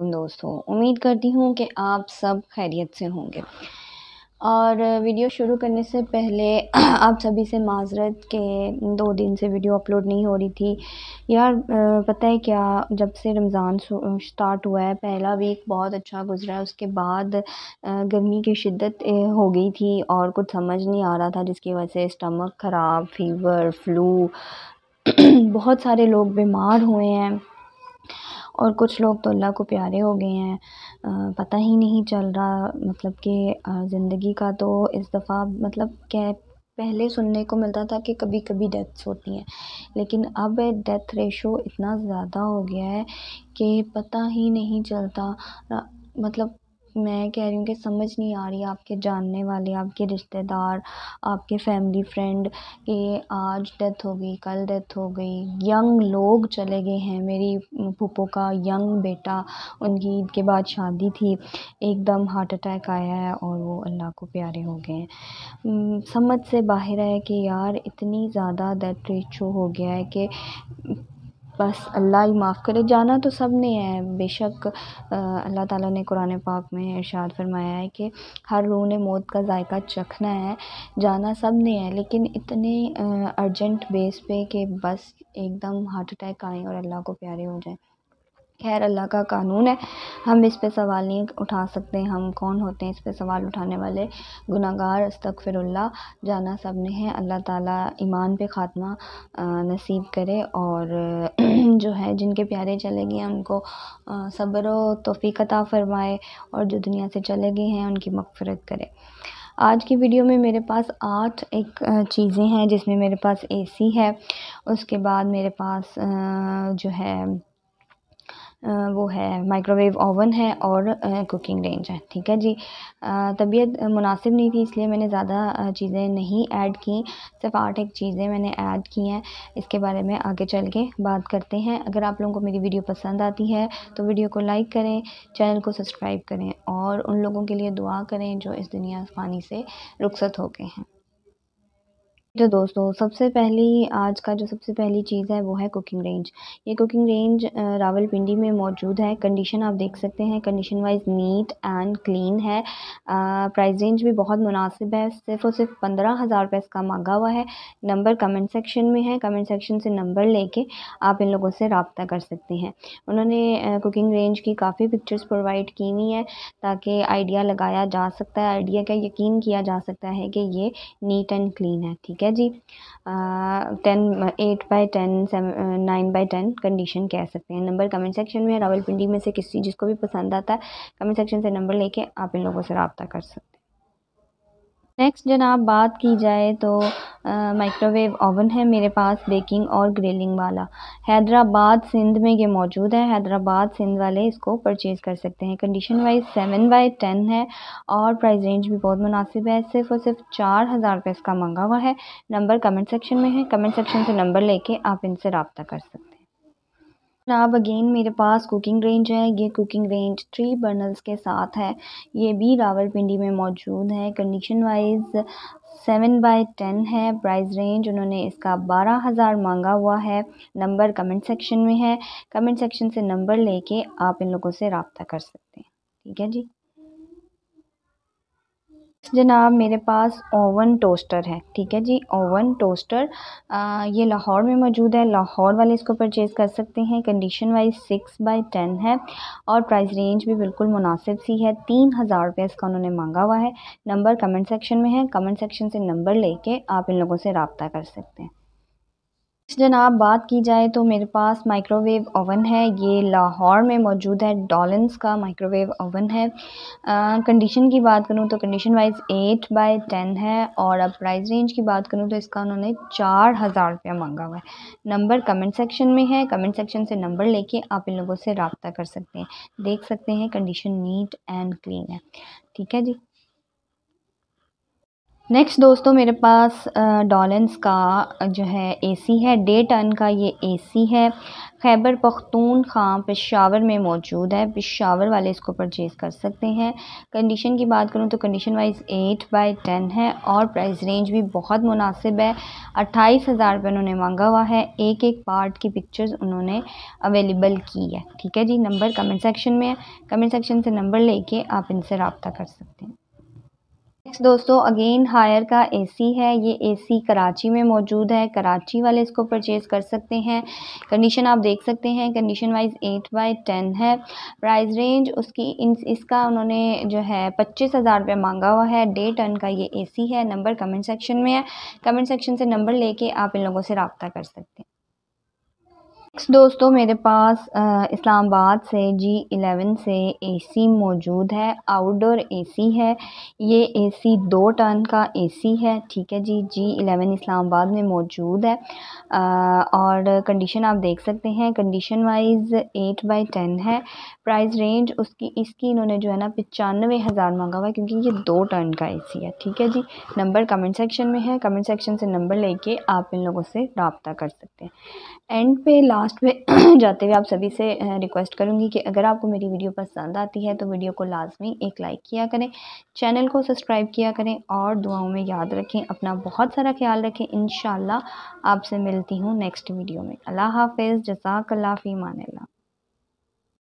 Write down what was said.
दोस्तों उम्मीद करती हूँ कि आप सब खैरियत से होंगे और वीडियो शुरू करने से पहले आप सभी से माजरत के दो दिन से वीडियो अपलोड नहीं हो रही थी यार पता है क्या जब से रमज़ान स्टार्ट हुआ है पहला वीक बहुत अच्छा गुजरा है उसके बाद गर्मी की शिद्दत हो गई थी और कुछ समझ नहीं आ रहा था जिसकी वजह से स्टमक ख़राब फीवर फ्लू बहुत सारे लोग बीमार हुए हैं और कुछ लोग तो अल्लाह को प्यारे हो गए हैं पता ही नहीं चल रहा मतलब कि ज़िंदगी का तो इस दफ़ा मतलब क्या पहले सुनने को मिलता था कि कभी कभी डेथ्स होती हैं लेकिन अब डेथ रेशो इतना ज़्यादा हो गया है कि पता ही नहीं चलता मतलब मैं कह रही हूँ कि समझ नहीं आ रही आपके जानने वाले आपके रिश्तेदार आपके फैमिली फ्रेंड कि आज डेथ हो गई कल डेथ हो गई यंग लोग चले गए हैं मेरी पुप्पो का यंग बेटा उनकी ईद के बाद शादी थी एकदम हार्ट अटैक आया है और वो अल्लाह को प्यारे हो गए हैं समझ से बाहर है कि यार इतनी ज़्यादा डेथ रेचो हो गया है कि बस अल्लाह ही माफ़ करे जाना तो सब ने है बेशक अल्लाह ताला ने कुरान पाक में इरशाद फरमाया है कि हर रूह ने मौत का जायका चखना है जाना सब ने है लेकिन इतने अर्जेंट बेस पे कि बस एकदम हार्ट अटैक आए और अल्लाह को प्यारे हो जाए खैर अल्लाह का कानून है हम इस पे सवाल नहीं उठा सकते हम कौन होते हैं इस पे सवाल उठाने वाले गुनागार अस्तगफिरुल्ला जाना सब ने हैं अल्लाह ताला ईमान पे ख़ात्मा नसीब करे और जो है जिनके प्यारे चले गए हैं उनको सब्र तोफ़ीकता फ़रमाए और जो दुनिया से चले गए हैं उनकी मफफ़रत करे आज की वीडियो में मेरे पास आठ एक चीज़ें हैं जिसमें मेरे पास एसी है उसके बाद मेरे पास जो है वो है माइक्रोवेव ओवन है और कुकिंग रेंज है ठीक है जी तबीयत मुनासिब नहीं थी इसलिए मैंने ज़्यादा चीज़ें नहीं ऐड की सिर्फ आठ एक चीज़ें मैंने ऐड की हैं इसके बारे में आगे चल के बात करते हैं अगर आप लोगों को मेरी वीडियो पसंद आती है तो वीडियो को लाइक करें चैनल को सब्सक्राइब करें और उन लोगों के लिए दुआ करें जो इस दुनिया फ़ानी से रुखसत हो गए हैं तो दोस्तों सबसे पहली आज का जो सबसे पहली चीज़ है वो है कुकिंग रेंज ये कुकिंग रेंज रावलपिंडी में मौजूद है कंडीशन आप देख सकते हैं condition wise neat and clean है प्राइस रेंज भी बहुत मुनासिब है सिर्फ और सिर्फ पंद्रह हज़ार रुपये इसका मांगा हुआ है नंबर कमेंट सेक्शन में है कमेंट सेक्शन से नंबर लेके आप इन लोगों से रबता कर सकते हैं उन्होंने कुकिंग रेंज की काफ़ी पिक्चर्स प्रोवाइड की हुई हैं ताकि आइडिया लगाया जा सकता है आइडिया का यकीन किया जा सकता है कि ये नीट एंड क्लीन है ठीक है है जी ten eight by ten seven nine by ten condition कह सकते हैं नंबर कमेंट सेक्शन में रावलपिंडी में से किसी जिसको भी पसंद आता है कमेंट सेक्शन से नंबर लेके आप इन लोगों से रबता कर सकते हैं नेक्स्ट जनाब बात की जाए तो माइक्रोवेव ओवन है मेरे पास बेकिंग और ग्रिलिंग वाला हैदराबाद सिंध में ये मौजूद है हैदराबाद सिंध वाले इसको परचेज़ कर सकते हैं condition wise seven by ten है और प्राइस रेंज भी बहुत मुनासिब है सिर्फ और सिर्फ चार हज़ार रुपये इसका मंगा हुआ है नंबर कमेंट सेक्शन में है कमेंट सेक्शन से नंबर लेके आप इनसे रबता कर सकते हैं अब अगेन मेरे पास कुकिंग रेंज है ये कुकिंग रेंज थ्री बर्नल्स के साथ है ये भी रावलपिंडी में मौजूद है condition wise seven by ten है प्राइस रेंज उन्होंने इसका बारह हज़ार मांगा हुआ है नंबर कमेंट सेक्शन में है कमेंट सेक्शन से नंबर लेके आप इन लोगों से रबता कर सकते हैं ठीक है जी जनाब मेरे पास ओवन टोस्टर है ठीक है जी ओवन टोस्टर आ, ये लाहौर में मौजूद है लाहौर वाले इसको परचेज़ कर सकते हैं condition wise six by ten है और प्राइस रेंज भी बिल्कुल मुनासिब सी है तीन हज़ार रुपये इसका उन्होंने मांगा हुआ है नंबर कमेंट सेक्शन में है कमेंट सेक्शन से नंबर लेके आप इन लोगों से रबता कर सकते हैं जनाब बात की जाए तो मेरे पास माइक्रोवेव ओवन है ये लाहौर में मौजूद है डॉलेंस का माइक्रोवेव ओवन है कंडीशन की बात करूँ तो condition wise eight by ten है और अब प्राइस रेंज की बात करूँ तो इसका उन्होंने चार हज़ार रुपया मांगा हुआ है नंबर कमेंट सेक्शन में है कमेंट सेक्शन से नंबर लेके आप इन लोगों से रबता कर सकते हैं देख सकते हैं कंडीशन नीट एंड क्लीन है ठीक है जी नेक्स्ट दोस्तों मेरे पास डॉलेंस का जो है एसी है डे टन का ये एसी है खैबर पख्तून खां पेशावर में मौजूद है पेशावर वाले इसको परचेज़ कर सकते हैं कंडीशन की बात करूँ तो condition wise eight by ten है और प्राइस रेंज भी बहुत मुनासिब है अट्ठाईस हज़ार रुपये उन्होंने मांगा हुआ है एक एक पार्ट की पिक्चर्स उन्होंने अवेलेबल की है ठीक है जी नंबर कमेंट सेक्शन में है कमेंट सेक्शन से नंबर लेके आप इनसे रबता कर सकते हैं नेक्स्ट दोस्तों अगेन हायर का एसी है ये एसी कराची में मौजूद है कराची वाले इसको परचेज़ कर सकते हैं कंडीशन आप देख सकते हैं condition wise eight by ten है प्राइस रेंज उसकी इन इसका उन्होंने जो है पच्चीस हज़ार रुपये मांगा हुआ है डे टन का ये एसी है नंबर कमेंट सेक्शन में है कमेंट सेक्शन से नंबर लेके आप इन लोगों से रबता कर सकते हैं दोस्तों मेरे पास इस्लामाबाद से जी एलेवन से एसी मौजूद है आउटडोर एसी है ये एसी दो टन का एसी है ठीक है जी जी एलेवन इस्लामाबाद में मौजूद है आ, और कंडीशन आप देख सकते हैं condition wise eight by ten है प्राइस रेंज उसकी इसकी इन्होंने जो है ना पचानवे हज़ार मांगा हुआ है क्योंकि ये दो टन का ए है ठीक है जी नंबर कमेंट सेक्शन में है कमेंट सेक्शन से नंबर लेके आप इन लोगों से रबता कर सकते हैं एंड पे ला लास्ट में जाते हुए आप सभी से रिक्वेस्ट करूँगी कि अगर आपको मेरी वीडियो पसंद आती है तो वीडियो को लाजमी एक लाइक किया करें चैनल को सब्सक्राइब किया करें और दुआओं में याद रखें अपना बहुत सारा ख्याल रखें इन आपसे मिलती हूँ नेक्स्ट वीडियो में अल्लाह हाफिज़ जजाकल्ला फ़ी मानिल्ला